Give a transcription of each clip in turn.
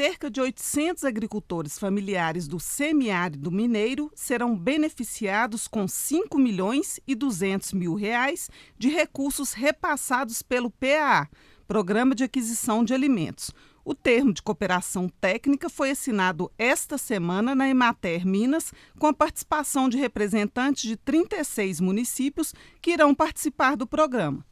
cerca de 800 agricultores familiares do semiárido mineiro serão beneficiados com 5 milhões e 200 mil reais de recursos repassados pelo PAA, Programa de Aquisição de Alimentos. O termo de cooperação técnica foi assinado esta semana na Emater Minas, com a participação de representantes de 36 municípios que irão participar do programa.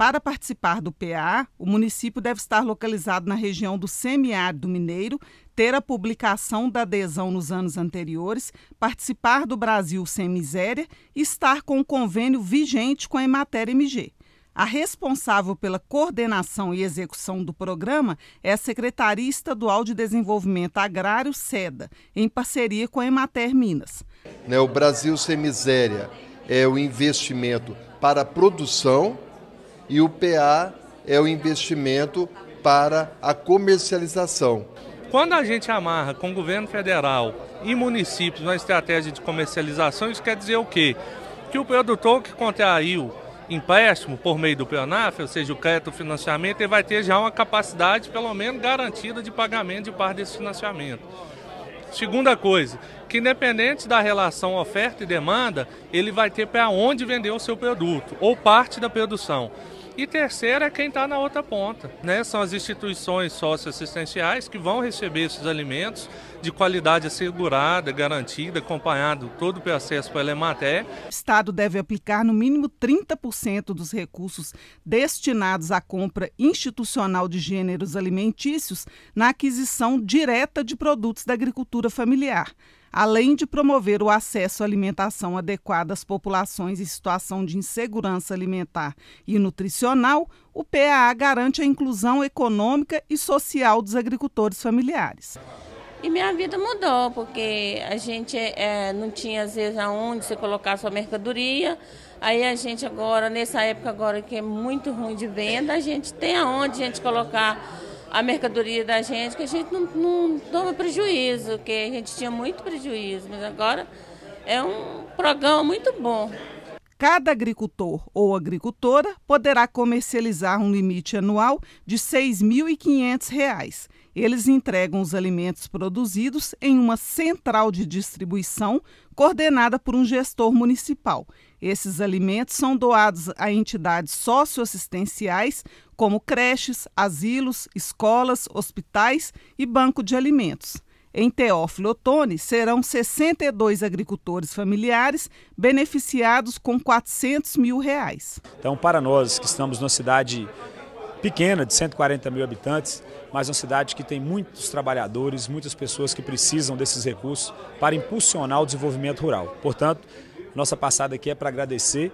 Para participar do PA, o município deve estar localizado na região do semiárido mineiro, ter a publicação da adesão nos anos anteriores, participar do Brasil Sem Miséria e estar com o convênio vigente com a Emater MG. A responsável pela coordenação e execução do programa é a Secretaria Estadual de Desenvolvimento Agrário, SEDA, em parceria com a Emater Minas. Né, o Brasil Sem Miséria é o investimento para a produção e o PA é o investimento para a comercialização. Quando a gente amarra com o governo federal e municípios uma estratégia de comercialização, isso quer dizer o quê? Que o produtor que contraiu empréstimo por meio do PENAF, ou seja, o crédito financiamento, ele vai ter já uma capacidade, pelo menos, garantida de pagamento de parte desse financiamento. Segunda coisa, que independente da relação oferta e demanda, ele vai ter para onde vender o seu produto ou parte da produção. E terceiro é quem está na outra ponta, né? São as instituições socioassistenciais que vão receber esses alimentos de qualidade assegurada, garantida, acompanhado todo o processo pela Emater. O Estado deve aplicar no mínimo 30% dos recursos destinados à compra institucional de gêneros alimentícios na aquisição direta de produtos da agricultura familiar além de promover o acesso à alimentação adequada às populações em situação de insegurança alimentar e nutricional, o PAA garante a inclusão econômica e social dos agricultores familiares. E minha vida mudou, porque a gente é, não tinha, às vezes, aonde você colocar sua mercadoria. Aí a gente agora, nessa época agora que é muito ruim de venda, a gente tem aonde a gente colocar a mercadoria da gente, que a gente não, não toma prejuízo, que a gente tinha muito prejuízo, mas agora é um programa muito bom. Cada agricultor ou agricultora poderá comercializar um limite anual de R$ 6.500. Eles entregam os alimentos produzidos em uma central de distribuição coordenada por um gestor municipal esses alimentos são doados a entidades socioassistenciais, como creches, asilos, escolas, hospitais e banco de alimentos. Em Teófilo Otoni, serão 62 agricultores familiares beneficiados com 400 mil reais. Então, para nós que estamos numa cidade pequena, de 140 mil habitantes, mas uma cidade que tem muitos trabalhadores, muitas pessoas que precisam desses recursos para impulsionar o desenvolvimento rural. Portanto, nossa passada aqui é para agradecer